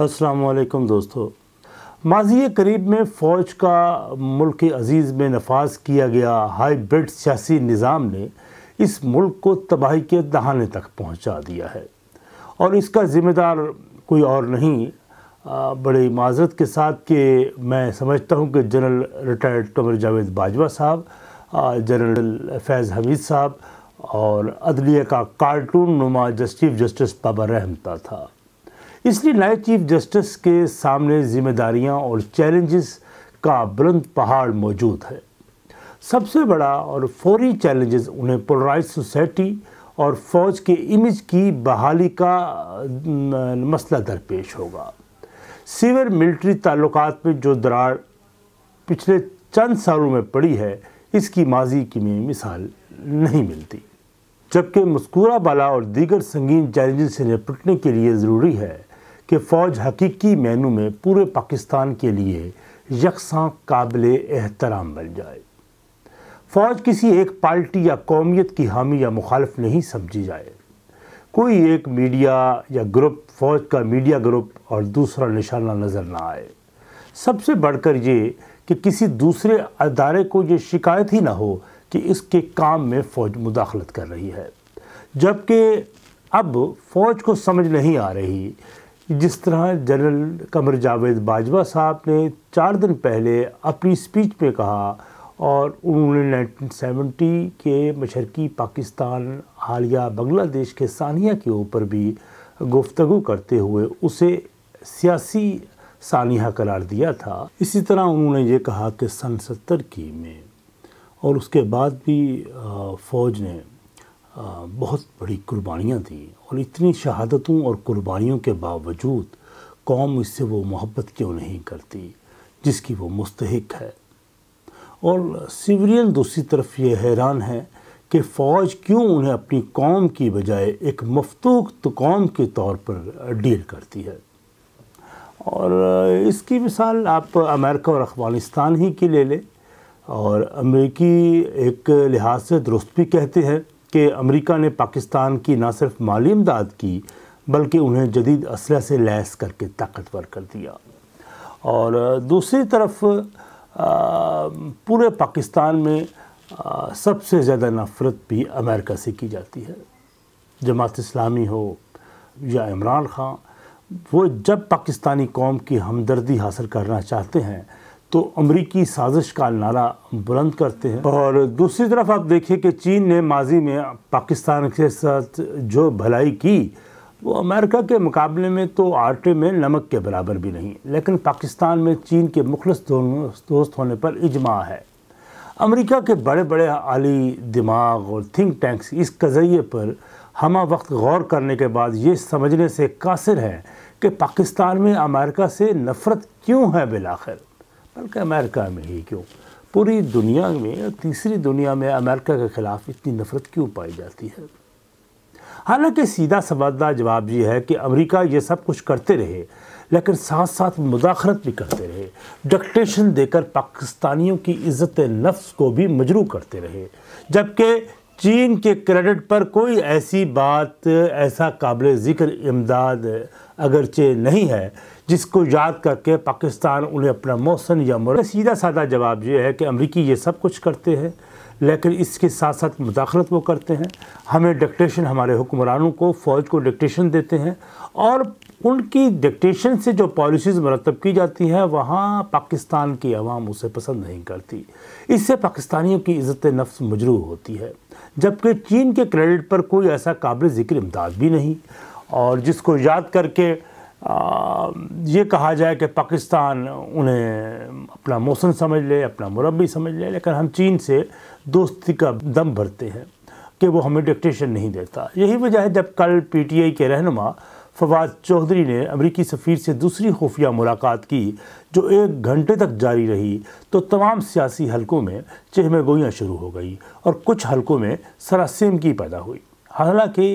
असलकम दोस्तों माजी करीब में फ़ौज का मुल्क अजीज़ में नफाज किया गया हाईब्रिड सियासी निज़ाम ने इस मुल्क को तबाही के दहाने तक पहुंचा दिया है और इसका ज़िम्मेदार कोई और नहीं बड़ी बड़े माजरत के साथ कि मैं समझता हूँ कि जनरल रिटायर्ड कमर जावेद बाजवा साहब जनरल फैज़ हमीद साहब और अदलिया का कार्टून नुमा जस्टिफ जस्टिस बाबा रहमता था इसलिए नए चीफ जस्टिस के सामने जिम्मेदारियां और चैलेंजेस का बुलंद पहाड़ मौजूद है सबसे बड़ा और फौरी चैलेंजेस उन्हें पोलराइज सोसाइटी और फौज के इमेज की बहाली का मसला दरपेश होगा सिविल मिलिट्री ताल्लुकात में जो दरार पिछले चंद सालों में पड़ी है इसकी माजी की में मिसाल नहीं मिलती जबकि मस्कूरा बाला और दीगर संगीन चैलेंजेस से निपटने के लिए ज़रूरी है कि फ़ौज हकीकी मेनू में पूरे पाकिस्तान के लिए यकसा काबिल एहतराम बन जाए फ़ौज किसी एक पार्टी या कौमियत की हामी या मुखालफ नहीं समझी जाए कोई एक मीडिया या ग्रुप फ़ौज का मीडिया ग्रुप और दूसरा निशाना नज़र ना आए सबसे बढ़कर ये कि किसी दूसरे अदारे को ये शिकायत ही ना हो कि इसके काम में फ़ौज मुदाखलत कर रही है जबकि अब फ़ौज को समझ नहीं आ रही जिस तरह जनरल कमर जावेद बाजवा साहब ने चार दिन पहले अपनी स्पीच में कहा और उन्होंने 1970 के मशरकी पाकिस्तान हालिया बांग्लादेश के सानिया के ऊपर भी गुफ्तु करते हुए उसे सियासी सानिया करार दिया था इसी तरह उन्होंने ये कहा कि सन सत्तर की में और उसके बाद भी फ़ौज ने बहुत बड़ी कुर्बानियाँ दी और इतनी शहादतों और कुर्बानियों के बावजूद कौम इससे वो मोहब्बत क्यों नहीं करती जिसकी वो मुस्तक है और सिविलियन दूसरी तरफ ये हैरान है कि फ़ौज क्यों उन्हें अपनी कौम की बजाय एक मफतूक तो कौम के तौर पर डील करती है और इसकी मिसाल आप अमेरिका और अफ़गानिस्तान ही की ले लें और अमेरिकी एक लिहाज से दुरुस्त भी कहते हैं कि अमेरिका ने पाकिस्तान की ना सिर्फ माली इमदाद की बल्कि उन्हें जदीद असलह से लैस करके ताकतवर कर दिया और दूसरी तरफ पूरे पाकिस्तान में सबसे ज़्यादा नफ़रत भी अमेरिका से की जाती है जमात इस्लामी हो या इमरान खान वो जब पाकिस्तानी कौम की हमदर्दी हासिल करना चाहते हैं तो अमरीकी साजिश का नारा बुलंद करते हैं और दूसरी तरफ आप देखिए कि चीन ने माजी में पाकिस्तान के साथ जो भलाई की वो अमेरिका के मुकाबले में तो आटे में नमक के बराबर भी नहीं लेकिन पाकिस्तान में चीन के मुखलस दोस्त होने पर इजमा है अमेरिका के बड़े बड़े आली दिमाग और थिंक टैंक्स इस कज़िए पर हम वक्त गौर करने के बाद ये समझने से कासिर हैं कि पाकिस्तान में अमेरिका से नफ़रत क्यों है बिलाखिर बल्कि अमेरिका में ही क्यों पूरी दुनिया में तीसरी दुनिया में अमेरिका के ख़िलाफ़ इतनी नफ़रत क्यों पाई जाती है हालांकि सीधा समझदार जवाब ये है कि अमेरिका ये सब कुछ करते रहे लेकिन साथ साथ मुदाखरत भी करते रहे डकटेशन देकर पाकिस्तानियों की इज़्ज़त नफ्स को भी मजरू करते रहे जबकि चीन के क्रेडिट पर कोई ऐसी बात ऐसा काबिल ज़िक्र इमदाद अगरचे नहीं है जिसको याद करके पाकिस्तान उन्हें अपना मौसन या मर सीधा साधा जवाब ये है कि अमरीकी ये सब कुछ करते हैं लेकिन इसके साथ साथ मुदाखलत वो करते हैं हमें डिक्टेशन हमारे हुक्मरानों को फ़ौज को डिक्टेशन देते हैं और उनकी डिक्टेशन से जो पॉलिसीज़ मरतब की जाती हैं वहाँ पाकिस्तान की आवाम उसे पसंद नहीं करती इससे पाकिस्तानियों की इज़्ज़त नफ्स मजरू होती है जबकि चीन के क्रेडिट पर कोई ऐसा काबिल ज़िक्र इमदाद भी नहीं और जिसको याद करके आ, ये कहा जाए कि पाकिस्तान उन्हें अपना मौसम समझ ले अपना मुरबी समझ ले लेकिन हम चीन से दोस्ती का दम भरते हैं कि वो हमें डिक्टेशन नहीं देता यही वजह है जब कल पीटीआई के रहनुमा फवाद चौधरी ने अमरीकी सफ़ीर से दूसरी खुफिया मुलाकात की जो एक घंटे तक जारी रही तो तमाम सियासी हलकों में गोयाँ शुरू हो गई और कुछ हलकों में सरासीमगी पैदा हुई हालांकि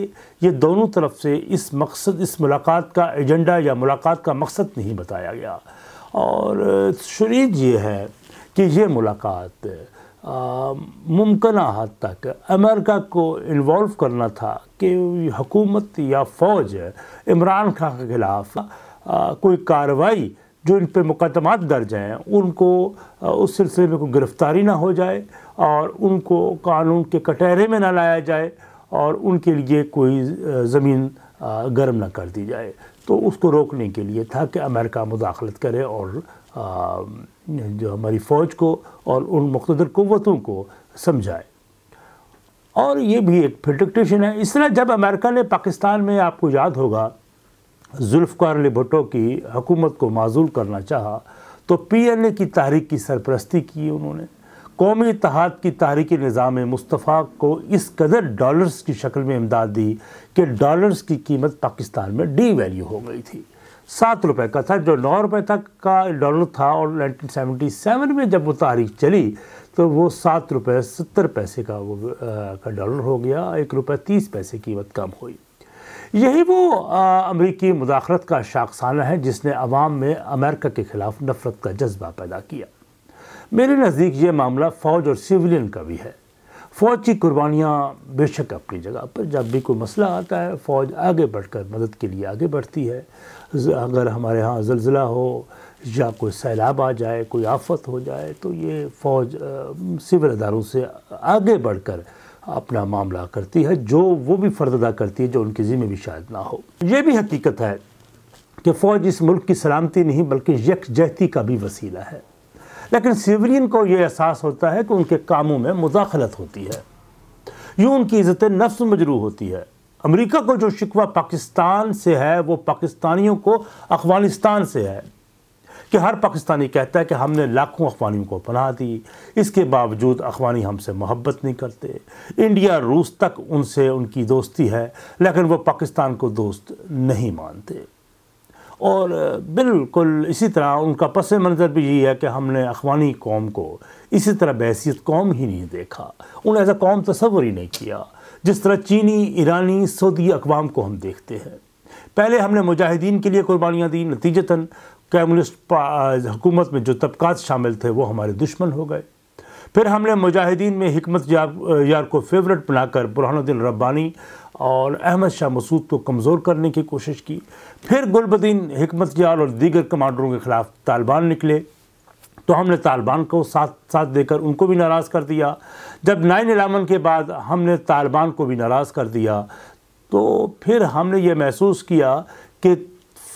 ये दोनों तरफ से इस मकसद इस मुलाकात का एजेंडा या मुलाकात का मकसद नहीं बताया गया और शरीद ये है कि ये मुलाकात मुमकिन हद तक अमेरिका को इन्वॉल्व करना था कि हुकूमत या फ़ौज इमरान खान के ख़िलाफ़ कोई कार्रवाई जो इन पर मुकदमात दर्ज हैं उनको उस सिलसिले में कोई गिरफ़्तारी ना हो जाए और उनको कानून के कटहरे में ना लाया जाए और उनके लिए कोई ज़मीन गर्म न कर दी जाए तो उसको रोकने के लिए था कि अमेरिका मुदाखलत करे और जो हमारी फ़ौज को और उन मुख्तर क़वतों को समझाए और ये भी एक प्रोटेक्टेशन है इस तरह जब अमेरिका ने पाकिस्तान में आपको याद होगा जुल्फ़ार लिभटो की हुकूमत को माजूल करना चाहा तो ए की तहरीक की सरपरस्ती की उन्होंने कौमी इतिहाद की तहरीकी निज़ाम मुस्तफ़ा को इस कदर डॉलर्स की शक्ल में इमदाद दी कि डॉलर्स की कीमत पाकिस्तान में डी वैल्यू हो गई थी सात रुपए का था जो नौ रुपए तक का डॉलर था और 1977 में जब वो तारीख चली तो वो सात रुपये सत्तर पैसे का वो आ, का डॉलर हो गया एक रुपये तीस पैसे कीमत कम हुई यही वो अमरीकी मुदाखलत का शाखसाना है जिसने अवाम में अमेरिका के ख़िलाफ़ नफ़रत का जज्बा पैदा किया मेरे नज़दीक ये मामला फ़ौज और सिविलियन का भी है फ़ौज की कुर्बानियाँ बेशक अपनी जगह पर जब भी कोई मसला आता है फ़ौज आगे बढ़कर मदद के लिए आगे बढ़ती है अगर हमारे यहाँ जलजिला हो या कोई सैलाब आ जाए कोई आफत हो जाए तो ये फ़ौज सिविल अदारों से आगे बढ़कर अपना मामला करती है जो वो भी फ़र्ज अदा करती है जो उनके ज़िम्मे भी शायद ना हो ये भी हकीकत है कि फ़ौज इस मुल्क की सलामती नहीं बल्कि यकजहती का भी वसीला है लेकिन सिविलियन को ये एहसास होता है कि उनके कामों में मुदाखलत होती है यूँ उनकी इज़्ज़त नफ्स मजरू होती है अमेरिका को जो शिकवा पाकिस्तान से है वो पाकिस्तानियों को अफगानिस्तान से है कि हर पाकिस्तानी कहता है कि हमने लाखों अफवानियों को पनाह दी इसके बावजूद अफवानी हमसे मोहब्बत नहीं करते इंडिया रूस तक उनसे उनकी दोस्ती है लेकिन वो पाकिस्तान को दोस्त नहीं मानते और बिल्कुल इसी तरह उनका पस मंज़र भी यही है कि हमने अखवानी कौम को इसी तरह बहसीत कौम ही नहीं देखा उन्हें ऐसा कौम तस्वर ही नहीं किया जिस तरह चीनी ईरानी सऊदी अकवाम को हम देखते हैं पहले हमने मुजाहिदीन के लिए कुर्बानियाँ दी नतीजतन कम्युनिस्ट हुकूमत में जो तबकात शामिल थे वो हमारे दुश्मन हो गए फिर हमने मुजाहिदीन में हमत यार को फेवरेट बनाकर बुरहानुद्दीन रब्बानी और अहमद शाह मसूद को कमज़ोर करने की कोशिश की फिर गुलबद्दीन हमत यार और दीगर कमांडरों के ख़िलाफ़ तालिबान निकले तो हमने तालिबान को साथ साथ देकर उनको भी नाराज़ कर दिया जब नाइन एलेवन के बाद हमने तालिबान को भी नाराज़ कर दिया तो फिर हमने ये महसूस किया कि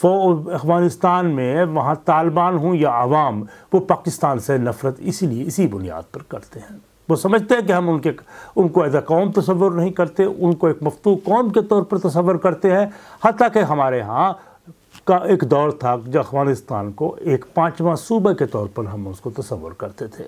अफ़गानिस्तान में वहाँ तालिबान हूँ या आवाम वो पाकिस्तान से नफ़रत इसीलिए इसी बुनियाद पर करते हैं वो समझते हैं कि हम उनके उनको एज अ कौम तस्वर नहीं करते उनको एक मफतू कौम के तौर पर तस्वर करते हैं हती कि हमारे यहाँ का एक दौर था जो अफगानिस्तान को एक पाँचवा सूबे के तौर पर हम उसको तस्वर करते थे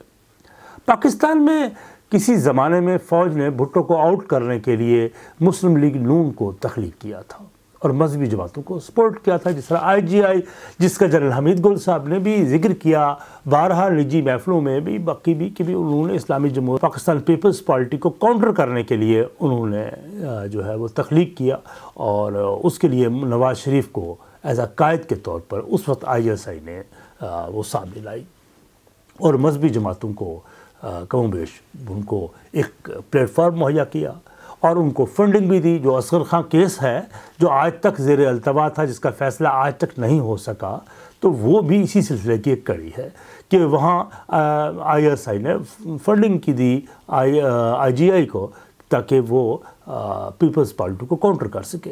पाकिस्तान में किसी ज़माने में फ़ौज ने भुट्टो को आउट करने के लिए मुस्लिम लीग नून को तख्लीक किया था और मजहबी जमातों को सपोर्ट किया था जिस तरह आई जी आई जिसका जनरल हमीद गुल साहब ने भी जिक्र किया बारह निजी महफलों में भी बाकी भी कि भी उन्होंने इस्लामी जमहूर पाकिस्तान पीपल्स पार्टी को काउंटर करने के लिए उन्होंने जो है वो तख्लीक किया और उसके लिए नवाज शरीफ को एज अकायद कायद के तौर पर उस वक्त आई एस आई ने वो सामने लाई और मजहबी जमातों को कमोबेश उनको एक प्लेटफॉर्म मुहैया किया और उनको फंडिंग भी दी जो असगर खां केस है जो आज तक जेर अल्तवा था जिसका फ़ैसला आज तक नहीं हो सका तो वो भी इसी सिलसिले की एक कड़ी है कि वहाँ आईएसआई ने फंडिंग की दी आई आईजीआई को ताकि वो पीपल्स पार्टी को काउंटर कर सके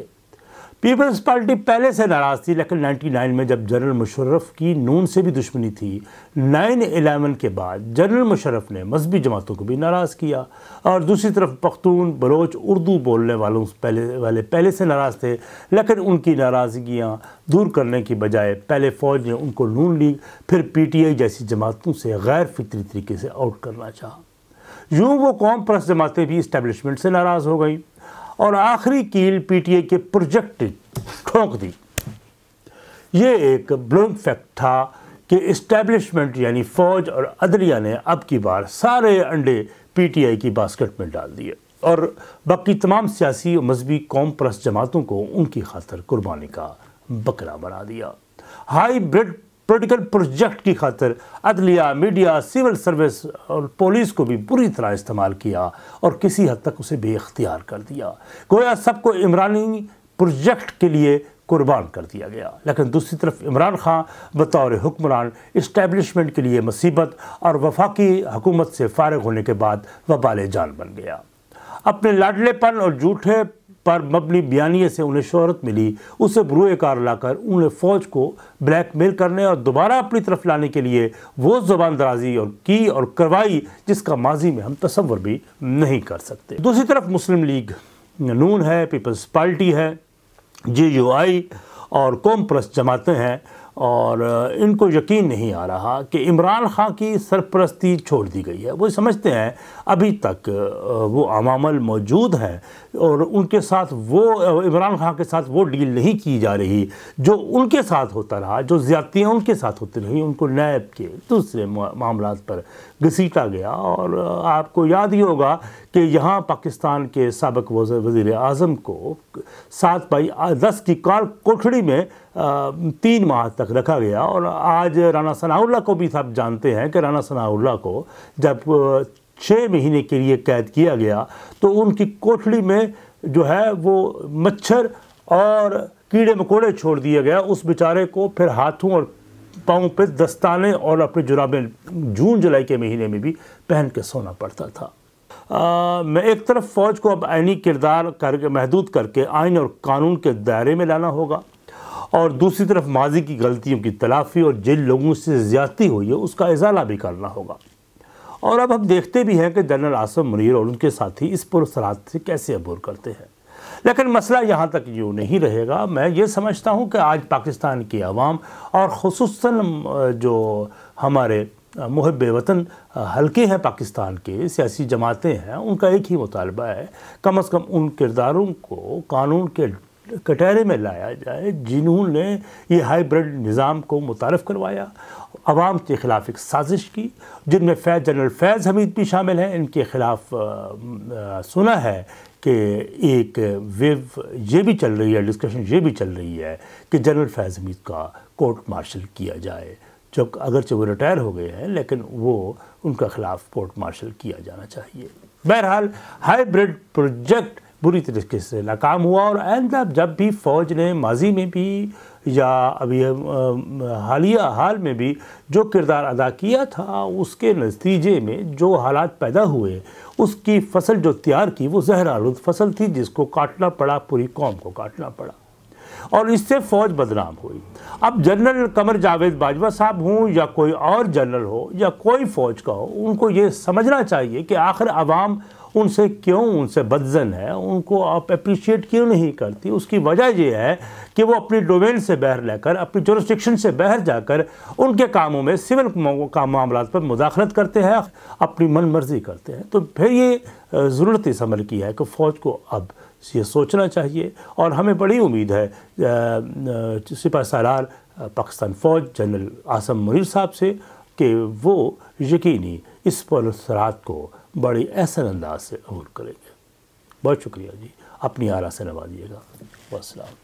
पीपल्स पार्टी पहले से नाराज़ थी लेकिन 99 में जब जनरल मुशर्रफ की नून से भी दुश्मनी थी 9 एलेवन के बाद जनरल मुशर्रफ ने मजहबी जमातों को भी नाराज़ किया और दूसरी तरफ पख्तून बलोच उर्दू बोलने वालों पहले वाले पहले से नाराज़ थे लेकिन उनकी नाराज़गियाँ दूर करने की बजाय पहले फ़ौज ने उनको नून लीग फिर पी टी आई जैसी जमातों से गैर फितरी तरीके से आउट करना चाहा यूँ वो कौम प्रस जमातें भी इस्टेबलिशमेंट से नाराज़ हो गई और आखिरी कील पीटीए के प्रोजेक्ट ठोंक दी ये एक ब्लूम फैक्ट था कि इस्टेब्लिशमेंट यानी फ़ौज और अदलिया ने अब की बार सारे अंडे पीटीआई की बास्केट में डाल दिए और बाकी तमाम सियासी और मजहबी कौम परस्त जमातों को उनकी खातर कुर्बानी का बकरा बना दिया हाई ब्रिड पोलिटिकल प्रोजेक्ट की खातर अदलिया मीडिया सिविल सर्विस और पुलिस को भी बुरी तरह इस्तेमाल किया और किसी हद तक उसे बेख्तियार कर दिया गोया सबको इमरानी प्रोजेक्ट के लिए कुर्बान कर दिया गया लेकिन दूसरी तरफ इमरान खान बतौर हुक्मरान इस्टेबलिशमेंट के लिए मुसीबत और वफाकी हुकूमत से फारग होने के बाद वबाल जान बन गया अपने लाडलेपन और झूठे पर मबनी बयानी से उन्हें शहरत मिली उसे बरूएकार लाकर उन्हें फ़ौज को ब्लैक मेल करने और दोबारा अपनी तरफ लाने के लिए वो जबान दराजी और की और करवाई जिसका माजी में हम तस्वर भी नहीं कर सकते दूसरी तरफ मुस्लिम लीग नून है पीपल्स पार्टी है जे यू आई और कौम परस्त जमातें हैं और इनको यकीन नहीं आ रहा कि इमरान खां की सरपरस्ती छोड़ दी गई है वो समझते हैं अभी तक वो अमामल मौजूद हैं और उनके साथ वो इमरान खां के साथ वो डील नहीं की जा रही जो उनके साथ होता रहा जो ज़्यादतियाँ उनके साथ होती रही उनको नैब के दूसरे मामला पर घसीटा गया और आपको याद ही होगा कि यहाँ पाकिस्तान के सबक वजीर अजम को सात बाई दस की कार कोठड़ी में तीन माह तक रखा गया और आज राना सनाउल्ला को भी सब जानते हैं कि राना सनाउल्ला को जब छः महीने के लिए कैद किया गया तो उनकी कोठड़ी में जो है वो मच्छर और कीड़े मकोड़े छोड़ दिया गया उस बेचारे को फिर हाथों और पाँव पे दस्ताने और अपने जुराबें जून जुलाई के महीने में भी पहन के सोना पड़ता था मैं एक तरफ फ़ौज को अब आइनी किरदार करके महदूद करके आइन और कानून के दायरे में लाना होगा और दूसरी तरफ माजी की गलतियों की तलाफ़ी और जिन लोगों से ज़्यादती हुई है उसका इजाला भी करना होगा और अब हम देखते भी हैं कि जनरल आसम मुनीर और उनके साथी इस पुरसरात से कैसे अबूर करते हैं लेकिन मसला यहाँ तक यूँ नहीं रहेगा मैं ये समझता हूँ कि आज पाकिस्तान की आवाम और खसूस जो हमारे मुहब वतन हल्के हैं पाकिस्तान के सियासी जमातें हैं उनका एक ही मुतालबा है कम अज़ कम उन किरदारों को कानून के कटहरे में लाया जाए जिन्होंने ये हाइब्रिड निज़ाम को मुतारफ़ करवाया आवाम के ख़िलाफ़ एक साजिश की जिनमें फैज जनरल फैज़ हमीद भी शामिल हैं इनके ख़िलाफ़ सुना है कि एक वेव ये भी चल रही है डिस्कशन ये भी चल रही है कि जनरल फैज़ हमीद का कोर्ट मार्शल किया जाए जब अगरचे वो रिटायर हो गए हैं लेकिन वो उनका खिलाफ कोर्ट मार्शल किया जाना चाहिए बहरहाल हाइब्रिड प्रोजेक्ट बुरी तरीके से नाकाम हुआ और आइंदा जब भी फ़ौज ने माजी में भी या अभी हालिया हाल में भी जो किरदार अदा किया था उसके नतीजे में जो हालात पैदा हुए उसकी फसल जो तैयार की वो जहर आलूद फसल थी जिसको काटना पड़ा पूरी कौम को काटना पड़ा और इससे फौज बदनाम हुई अब जनरल कमर जावेद बाजवा साहब हों या कोई और जनरल हो या कोई फौज का हो उनको ये समझना चाहिए कि आखिर आवाम उनसे क्यों उनसे बदजन है उनको आप अप्रिशिएट क्यों नहीं करती उसकी वजह यह है कि वो अपनी डोमेन से बाहर लेकर अपनी जोरिस्टिक्शन से बाहर जाकर उनके कामों में सिविल का मामला पर मुदाखलत करते हैं अपनी मन मर्जी करते हैं तो फिर ये ज़रूरत इस अमल की है कि फ़ौज को अब ये सोचना चाहिए और हमें बड़ी उम्मीद है सिपा सालार पाकिस्तान फ़ौज जनरल आसम मनीर साहब से कि वो यकीनी इस पौलसरात को बड़े एहसन अंदाज से अबूल करेंगे बहुत शुक्रिया जी अपनी आरा से नवाजिएगा वसलाम